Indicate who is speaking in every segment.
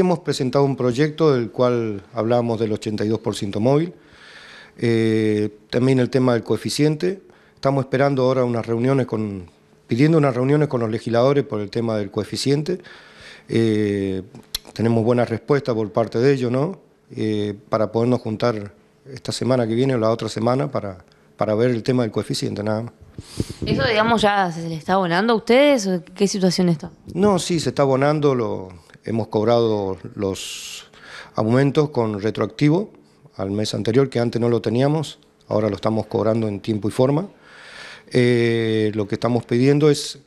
Speaker 1: Hemos presentado un proyecto del cual hablábamos del 82% móvil, eh, también el tema del coeficiente. Estamos esperando ahora unas reuniones con, pidiendo unas reuniones con los legisladores por el tema del coeficiente. Eh, tenemos buena respuestas por parte de ellos, ¿no? Eh, para podernos juntar esta semana que viene o la otra semana para, para ver el tema del coeficiente, nada más.
Speaker 2: ¿Eso, digamos, ya se le está abonando a ustedes? ¿Qué situación está?
Speaker 1: No, sí, se está abonando, lo, hemos cobrado los aumentos con retroactivo al mes anterior, que antes no lo teníamos, ahora lo estamos cobrando en tiempo y forma. Eh, lo que estamos pidiendo es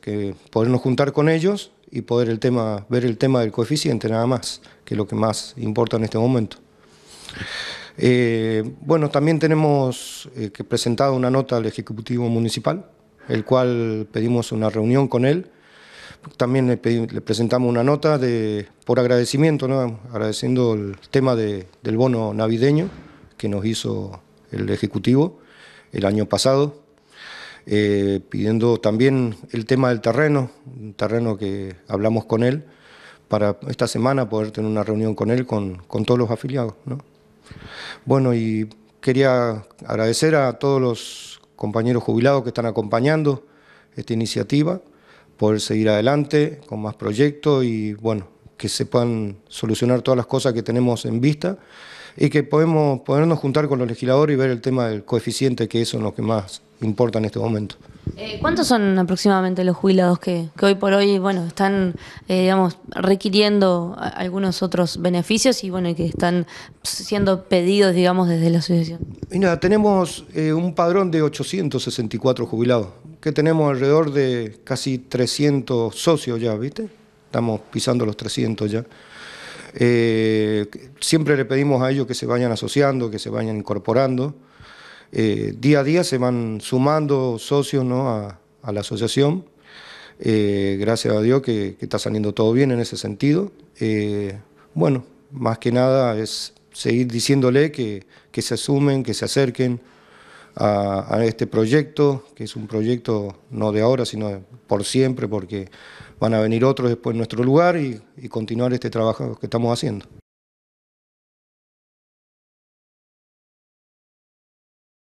Speaker 1: podernos juntar con ellos y poder el tema, ver el tema del coeficiente nada más, que es lo que más importa en este momento. Eh, bueno, también tenemos eh, que presentado una nota al Ejecutivo Municipal, el cual pedimos una reunión con él también le, presentamos una nota de, por agradecimiento, ¿no? agradeciendo el tema del bono navideño que nos hizo el Ejecutivo el año pasado, eh, pidiendo también el tema del terreno, un terreno que hablamos con él, para esta semana poder tener una reunión con él, con, todos los afiliados. Bueno, y quería agradecer a todos los compañeros jubilados que están acompañando esta iniciativa poder seguir adelante con más proyectos y bueno, que puedan solucionar todas las cosas que tenemos en vista y que podemos ponernos juntar con los legisladores y ver el tema del coeficiente, que eso es lo que más importa en este momento.
Speaker 2: Eh, ¿Cuántos son aproximadamente los jubilados que, hoy por hoy bueno están eh, digamos requiriendo algunos otros beneficios y bueno que están siendo pedidos digamos desde la asociación?
Speaker 1: tenemos eh, un padrón de 864 jubilados que tenemos alrededor de casi 300 socios ya, ¿viste? Estamos pisando los 300 ya. siempre le pedimos a ellos que se vayan asociando, que se vayan incorporando. Eh, día a día se van sumando socios a, la asociación. Eh, gracias a Dios que, está saliendo todo bien en ese sentido. Eh, bueno, más que nada es seguir diciéndole que, se asumen, que se acerquen a, este proyecto, que es un proyecto no de ahora, sino por siempre, porque van a venir otros después en nuestro lugar y continuar este trabajo que estamos haciendo.